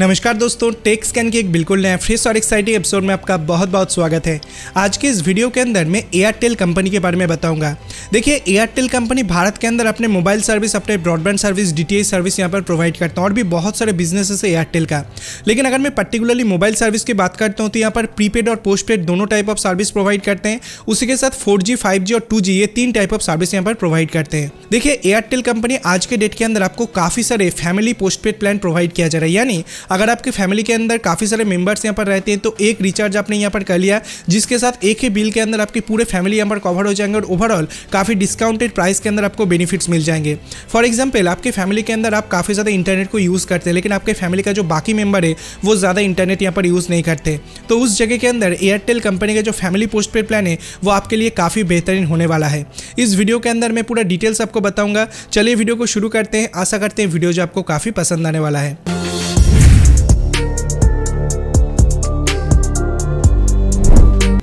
नमस्कार दोस्तों take scan की एक बिल्कुल नया फ्रेश और एक्साइटिंग एपिसोड में आपका बहुत बहुत स्वागत है आज के इस वीडियो के अंदर मैं एयरटेल कंपनी के बारे में बताऊंगा देखिए एयरटेल कंपनी भारत के अंदर अपने मोबाइल सर्विस अपने ब्रॉडबैंड सर्विस डी सर्विस यहाँ पर प्रोवाइड करता हूँ और भी बहुत सारे बिजनेसेस है एयरटेल का लेकिन अगर मैं पर्टिकुलरली मोबाइल सर्विस की बात करता हूँ तो यहाँ पर प्रीपेड और पोस्ट दोनों टाइप ऑफ सर्विस प्रोवाइड करते हैं उसी के साथ फोर जी और टू ये तीन टाइप ऑफ सर्विस यहाँ पर प्रोवाइड करते हैं देखिए एयरटेल कंपनी आज के डेट के अंदर आपको काफ़ी सारे फैमिली पोस्ट प्लान प्रोवाइड किया जा रहा है यानी अगर आपकी फैमिली के अंदर काफ़ी सारे मेम्बर्स यहाँ पर रहते हैं तो एक रिचार्ज आपने यहाँ पर कर लिया जिसके साथ एक ही बिल के अंदर आपकी पूरे फैमिली यहाँ पर कवर हो जाएंगे और ओवरऑल काफ़ी डिस्काउंटेड प्राइस के अंदर आपको बेनिफिट्स मिल जाएंगे फॉर एग्जाम्पल आपके फैमिली के अंदर आप काफ़ी ज़्यादा इंटरनेट को यूज़ करते हैं लेकिन आपके फैमिली का जो बाकी मेम्बर है वो ज़्यादा इंटरनेट यहाँ पर यूज़ नहीं करते तो उस जगह के अंदर एयरटेल कंपनी का जो फैमिली पोस्ट पेड प्लान है वो आपके लिए काफ़ी बेहतरीन होने वाला है इस वीडियो के अंदर मैं पूरा डिटेल्स आपको बताऊंगा चलिए वीडियो को शुरू करते हैं आशा करते हैं वीडियो जो आपको काफ़ी पसंद आने वाला है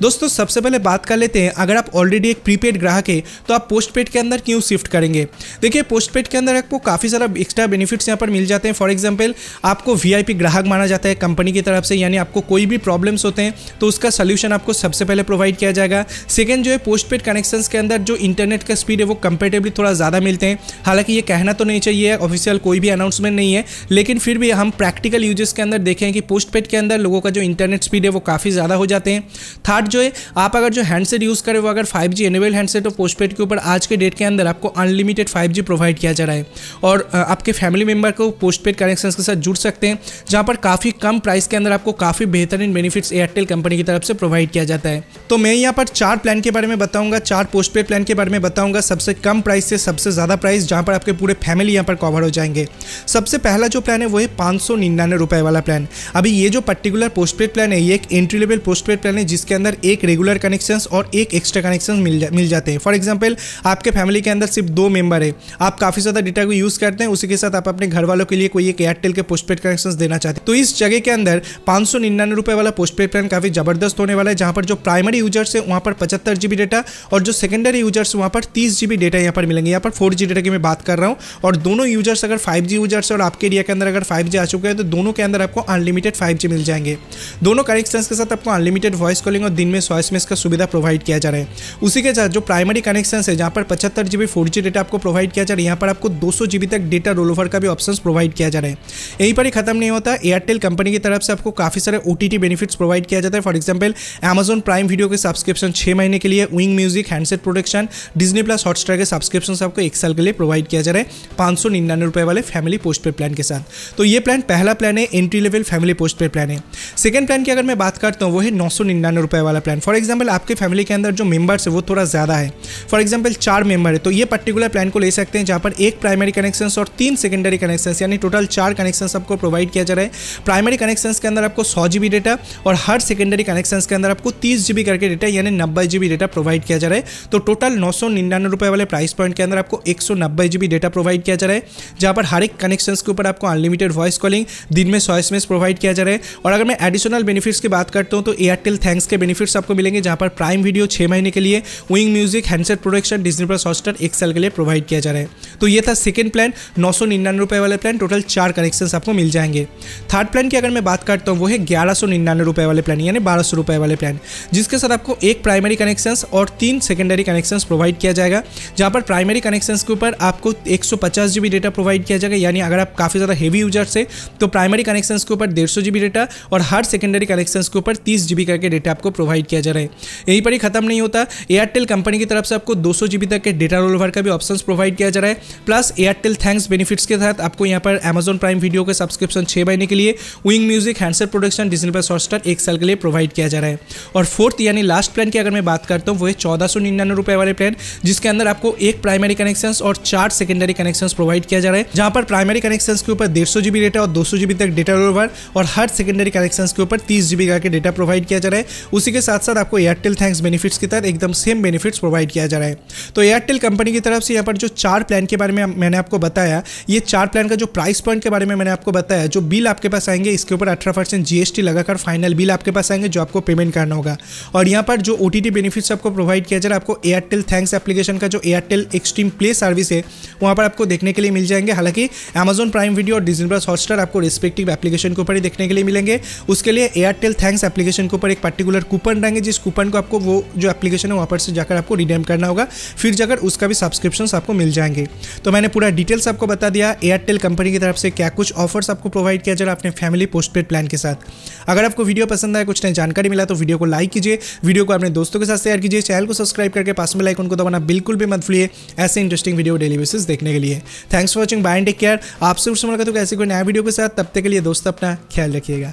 दोस्तों सबसे पहले बात कर लेते हैं अगर आप ऑलरेडी एक प्रीपेड ग्राहक है तो आप पोस्ट पेड के अंदर क्यों शिफ्ट करेंगे देखिए पोस्ट पेड के अंदर आपको काफ़ी सारा एक्स्ट्रा बेनिफिट्स यहाँ पर मिल जाते हैं फॉर एग्जाम्पल आपको वी ग्राहक माना जाता है कंपनी की तरफ से यानी आपको कोई भी प्रॉब्लम्स होते हैं तो उसका सोल्यूशन आपको सबसे पहले प्रोवाइड किया जाएगा सेकेंड जो है पोस्ट पेड कनेक्शंस के अंदर जो इंटरनेट का स्पीड है वो कंपेटेबली थोड़ा ज़्यादा मिलते हैं हालांकि ये कहना तो नहीं चाहिए ऑफिशियल कोई भी अनाउंसमेंट नहीं है लेकिन फिर भी हम प्रैक्टिकल यूजेस के अंदर देखें कि पोस्ट पेड के अंदर लोगों का जो इंटरनेट स्पीड है वो काफ़ी ज़्यादा हो जाते हैं थर्ड जो है आप अगर जो हैंडसेट यूज़ करें वो अगर फाइव जी एनेबल हैंडसेट और पोस्टपेड के ऊपर आज के डेट के अंदर आपको अनलिमिटेड फाइव जी प्रोवाइड किया जा रहा है और आपके फैमिली मेंबर को पोस्टपेड कनेक्शन के साथ जुड़ सकते हैं जहाँ पर काफ़ी कम प्राइस के अंदर आपको काफ़ी बेहतरीन बेनिफिट्स एयरटेल कंपनी की तरफ से प्रोवाइड किया जाता है तो मैं यहाँ पर चार प्लान के बारे में बताऊँगा चार पोस्टपेड प्लान के बारे में बताऊँगा सबसे कम प्राइस से सबसे ज़्यादा प्राइस जहाँ पर आपके पूरे फैमिली यहाँ पर कवर हो जाएंगे सबसे पहला जो प्लान है वो है पाँच सौ निन्यानवे रुपये वाला प्लान अभी ये जो पर्टिकुलर पोस्टपेड प्लान है ये एक एंट्री लेवल पोस्टपेड प्लान है जिसके अंदर एक रेगुलर कनेक्शन और एक एक्स्ट्रा कनेक्शन मिल जा मिल जाते हैं फॉर एग्जाम्पल आपके फैमिली के अंदर सिर्फ दो मेंबर है आप काफ़ी ज़्यादा डेटा को यूज़ करते हैं उसी के साथ आप अपने घर वालों के लिए कोई एक एयरटेल के पोस्टपेड कनेक्शन देना चाहते हैं तो इस जगह के अंदर पांच सौ निन्यानवे रुपए वाला पोस्टपेड प्लान काफ़ी ज़बरदस्त होने वाला है जहां पर जो प्राइमरी यूजर्स है वहां पर पचहत्तर जीबी डेटा और जो सेकेंडरी यूजर्स वहां पर तीस जी डेटा यहाँ पर मिलेंगे यहाँ पर फोर जी डेटा की मैं बात कर रहा हूँ और दोनों यूजर्स अगर फाइव जी यूजर्स और आपके एरिया के अंदर अगर फाइव जी आ चुके हैं तो दोनों के अंदर आपको अनलिमिटेड फाइव जी मिल जाएंगे दोनों कनेक्शन के साथ आपको अनलिमिटेड वॉइस कॉलिंग और दिन में सौ एस का सुविधा प्रोवाइड किया जा रहा है उसी के साथ जो प्राइमरी कनेक्शन है जहाँ पर पचहत्तर जी डेटा आपको प्रोवाइड किया जा रहा है यहाँ पर आपको दो सौ तक डेटा रोल ओवर का भी ऑप्शन प्रोवाइड किया जा रहा है यहीं पर ही खत्म नहीं होता एयरटेल कंपनी की तरफ से आपको काफ़ी सारे ओटीटी बेनिफिट्स प्रोवाइड किया जाता है for example Amazon Prime Video के सब्सक्रिप्शन छह महीने के लिए Wynk music handset production Disney plus Hotstar के सब्सक्रिप्शन आपको एक साल के लिए प्रोवाइड किया जा रहा है पांच सौ निन्यानवे रुपए वाले फैमिली पोस्ट पेड प्लान के साथ तो ये प्लान पहला प्लान है entry level family postpaid plan है सेकंड प्लान की अगर मैं बात करता हूँ वो है नौ सौ निन्यानवे रुपए वाले वाला प्लान फॉर एग्जाम्पल आपके फैमिली के अंदर जो मेम्बर्स है वो थोड़ा ज़्यादा है फॉर एग्जाम्पल चार मेम्बर है तो ये पर्टिकुलर प्लान को ले सकते हैं जहाँ पर एक प्राइमरी कनेक्शन और तीन सेकेंडरी कनेक्शन यानी टोटल चार कनेक्शन आपको प्रोवाइड किया जा रहा है प्राइमरी कनेक्शन के अंदर आपको सौ जी डेटा और हर सेकेंडरी कनेक्शन के अंदर आपको तीस जी करके डेटा यानी नब्बे जी डेटा प्रोवाइड किया जा रहा है तो टोटल नौ सौ निन्यानवे रुपए वाले प्राइस पॉइंट के अंदर आपको एक सौ नब्बे जी डेटा प्रोवाइड किया जा रहा है जहां पर हर एक कनेक्शन के ऊपर आपको अनलिमिटेड वॉइस कॉलिंग दिन में सौ एस प्रोवाइड किया जा रहा है और अगर मैं एडिशनल बेनिफिट्स की बात करता हूँ तो एयरटेल थैंक्स के बेनिफिट बेनिफिट्स आपको मिलेंगे जहां पर प्राइम वीडियो छह महीने के लिए Wynk music handset production Disney plus Hotstar एक साल के लिए प्रोवाइड किया जा रहा है तो ये था सेकंड प्लान नौ सौ निन्यानवे रुपए वाले प्लान टोटल चार कनेक्शन आपको मिल जाएंगे थर्ड प्लान की अगर मैं बात करता हूँ वो है ग्यारह सौ निन्यानवे रुपए वाले प्लान यानी बारह सौ रुपए वाले प्लान जिसके साथ आपको एक प्राइमरी कनेक्शन और तीन सेकेंडरी कनेक्शन प्रोवाइड किया जाएगा जहां पर प्राइमरी कनेक्शन के ऊपर आपको एक सौ पचास जी बी डेटा प्रोवाइड किया जाएगा यानी अगर आप काफ़ी ज़्यादा हेवी यूजर से तो प्राइमरी कनेक्शन के ऊपर डेढ़ सौ जीबी डेटा और हर सेकेंडरी कनेक्शन के ऊपर तीस जीबी करके डेटा आपको प्रोवाइड प्रोवाइड किया जा रहा है यहीं पर ही खत्म नहीं होता एयरटेल कंपनी की तरफ से आपको दो सौ तक के डेटा रोल ओवर का भी ऑप्शन प्रोवाइड किया जा रहा है प्लस एयरटेल थैंक्स बेनिफिट्स के साथ आपको यहाँ पर एमेजन प्राइम वीडियो के सब्सक्रिप्शन छह महीने के लिए Wynk music handset production digital पर शॉर्टस्टार एक साल के लिए प्रोवाइड किया जा रहा है और फोर्थ यानी लास्ट प्लान की अगर मैं बात करता हूँ वो है चौदह सौ निन्यानवे रुपए वाले प्लान जिसके अंदर आपको एक प्राइमरी कनेक्शन और चार सेकेंडरी कनेक्शन प्रोवाइड किया जा रहा है जहां पर प्राइमरी कनेक्शन के ऊपर डेढ़ सौ जीबी डेटा और दो सौ जीबी तक डेटा ओवर और हर सेकेंडरी कनेक्शन के ऊपर तीस जीबी का डेटा प्रोवाइड किया जा रहा है उसी के साथ साथ आपको एयरटेल थैंक्स बेनिफिट्स की तरह एकदम सेम बेनिफिट्स प्रोवाइड किया जा रहा है तो एयरटेल कंपनी की तरफ से यहाँ पर जो चार प्लान के बारे में मैंने आपको बताया ये चार प्लान का जो प्राइस पॉइंट के बारे में मैंने आपको बताया जो बिल आपके पास आएंगे इसके ऊपर अठारह परसेंट जीएसटी लगाकर फाइनल बिल आपके पास आएंगे जो आपको पेमेंट करना होगा और यहाँ पर जो ओ बेनिफिट्स आपको प्रोवाइड किया जा रहा है आपको एयरटेल थैंक्स एप्लीकेशन का जो एयरटेल एक्सट्रीम प्ले सर्विस है वहाँ पर आपको देखने के लिए मिल जाएंगे हालांकि अमेजन प्राइम वीडियो और डिजिटल प्लस हॉटस्टार आपको रिस्पेक्टिव एप्लीकेशन के ऊपर ही देखने के लिए मिलेंगे उसके लिए एयरटेल थैंक्स एप्लीकेशन के ऊपर एक पर्टिकुलर कूपन कूपन रहेंगे जिस कूपन को आपको वो जो एप्लीकेशन है वहाँ पर से जाकर आपको रिडीम करना होगा फिर जाकर उसका भी सब्सक्रिप्शन आपको मिल जाएंगे तो मैंने पूरा डिटेल्स आपको बता दिया एयरटेल कंपनी की तरफ से क्या कुछ ऑफर्स आपको प्रोवाइड किया जा रहा है अपने फैमिली पोस्ट प्लान के साथ अगर आपको वीडियो पसंद आया कुछ नई जानकारी मिला तो वीडियो को लाइक कीजिए वीडियो को अपने दोस्तों के साथ शेयर कीजिए चैनल को सब्सक्राइब करके पास में लाइक उनको दबाना बिल्कुल भी मत भूलिए ऐसे इंटरेस्टिंग वीडियो डेली बेसिस देखने के लिए thanks for watching bye and take care आपसे उससे मुलाकात तो ऐसे कोई नया वीडियो के साथ तब तक के लिए दोस्तों अपना ख्याल रखिएगा